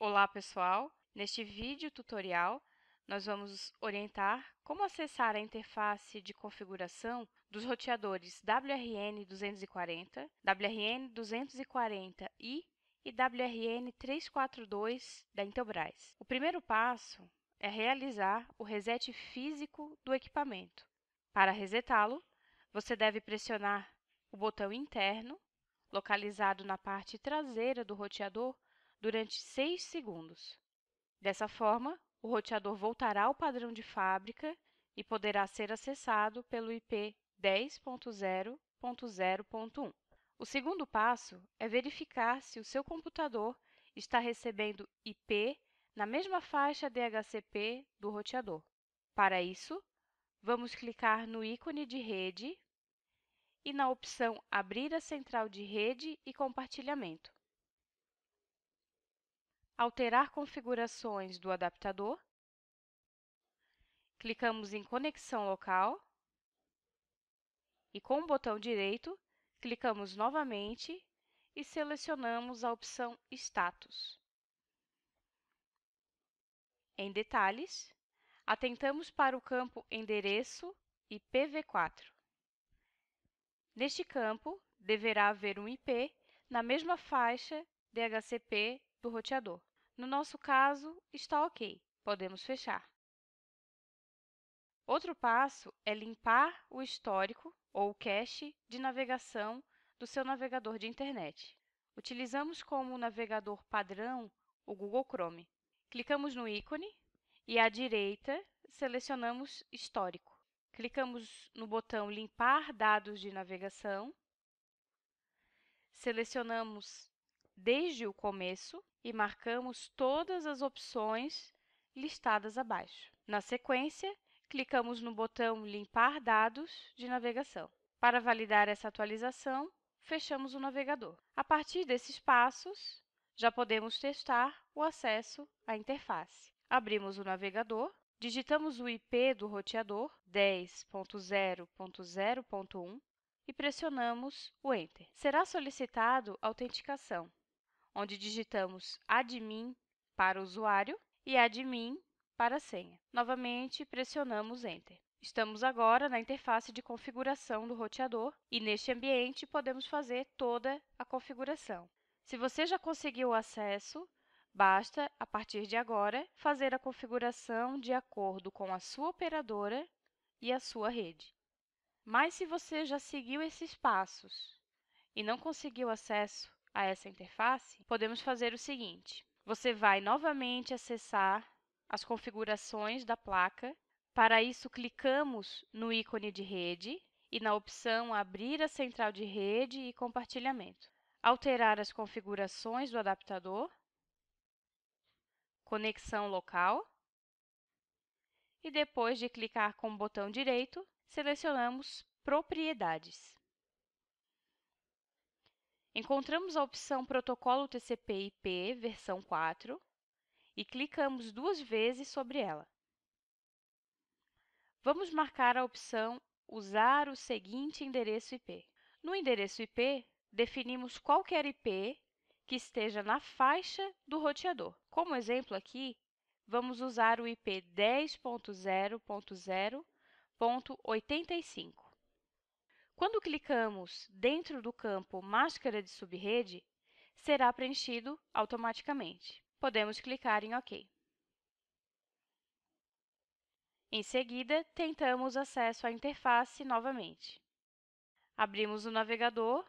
Olá pessoal, neste vídeo tutorial nós vamos orientar como acessar a interface de configuração dos roteadores WRN240, WRN240i e WRN342 da Intelbras. O primeiro passo é realizar o reset físico do equipamento. Para resetá-lo, você deve pressionar o botão interno, localizado na parte traseira do roteador, durante 6 segundos. Dessa forma, o roteador voltará ao padrão de fábrica e poderá ser acessado pelo IP 10.0.0.1. O segundo passo é verificar se o seu computador está recebendo IP na mesma faixa DHCP do roteador. Para isso, vamos clicar no ícone de rede e na opção Abrir a central de rede e compartilhamento alterar configurações do adaptador, clicamos em conexão local e, com o botão direito, clicamos novamente e selecionamos a opção Status. Em Detalhes, atentamos para o campo Endereço e IPv4. Neste campo, deverá haver um IP na mesma faixa DHCP do roteador. No nosso caso, está ok, podemos fechar. Outro passo é limpar o histórico ou o cache de navegação do seu navegador de internet. Utilizamos como navegador padrão o Google Chrome. Clicamos no ícone e à direita selecionamos Histórico. Clicamos no botão Limpar dados de navegação, selecionamos desde o começo e marcamos todas as opções listadas abaixo. Na sequência, clicamos no botão Limpar dados de navegação. Para validar essa atualização, fechamos o navegador. A partir desses passos, já podemos testar o acesso à interface. Abrimos o navegador, digitamos o IP do roteador 10.0.0.1 e pressionamos o Enter. Será solicitado autenticação onde digitamos admin para usuário e admin para senha. Novamente, pressionamos Enter. Estamos agora na interface de configuração do roteador e, neste ambiente, podemos fazer toda a configuração. Se você já conseguiu o acesso, basta, a partir de agora, fazer a configuração de acordo com a sua operadora e a sua rede. Mas se você já seguiu esses passos e não conseguiu acesso, a essa interface, podemos fazer o seguinte. Você vai novamente acessar as configurações da placa. Para isso, clicamos no ícone de rede e na opção Abrir a central de rede e compartilhamento. Alterar as configurações do adaptador, conexão local, e depois de clicar com o botão direito, selecionamos Propriedades. Encontramos a opção Protocolo TCP/IP versão 4 e clicamos duas vezes sobre ela. Vamos marcar a opção Usar o seguinte endereço IP. No endereço IP, definimos qualquer IP que esteja na faixa do roteador. Como exemplo aqui, vamos usar o IP 10.0.0.85. Quando clicamos dentro do campo Máscara de subrede, será preenchido automaticamente. Podemos clicar em OK. Em seguida, tentamos acesso à interface novamente. Abrimos o navegador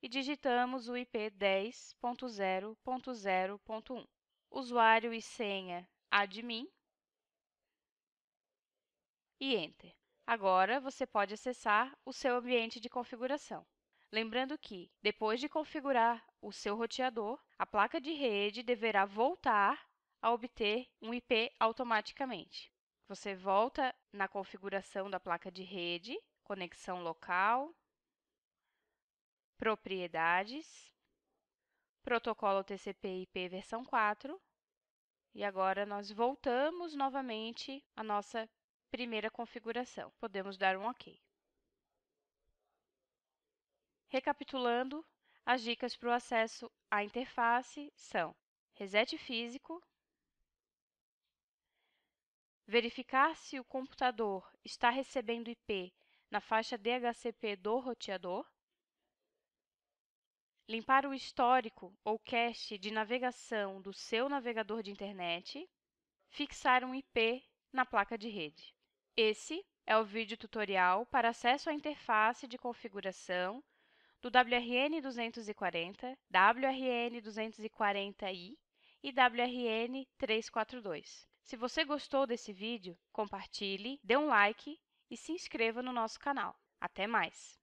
e digitamos o IP 10.0.0.1. Usuário e senha admin e Enter. Agora, você pode acessar o seu ambiente de configuração. Lembrando que, depois de configurar o seu roteador, a placa de rede deverá voltar a obter um IP automaticamente. Você volta na configuração da placa de rede, conexão local, propriedades, protocolo TCP/IP versão 4, e agora nós voltamos novamente à nossa Primeira configuração. Podemos dar um OK. Recapitulando, as dicas para o acesso à interface são reset físico, verificar se o computador está recebendo IP na faixa DHCP do roteador, limpar o histórico ou cache de navegação do seu navegador de internet, fixar um IP na placa de rede. Esse é o vídeo tutorial para acesso à interface de configuração do WRN240, WRN240i e WRN342. Se você gostou desse vídeo, compartilhe, dê um like e se inscreva no nosso canal. Até mais!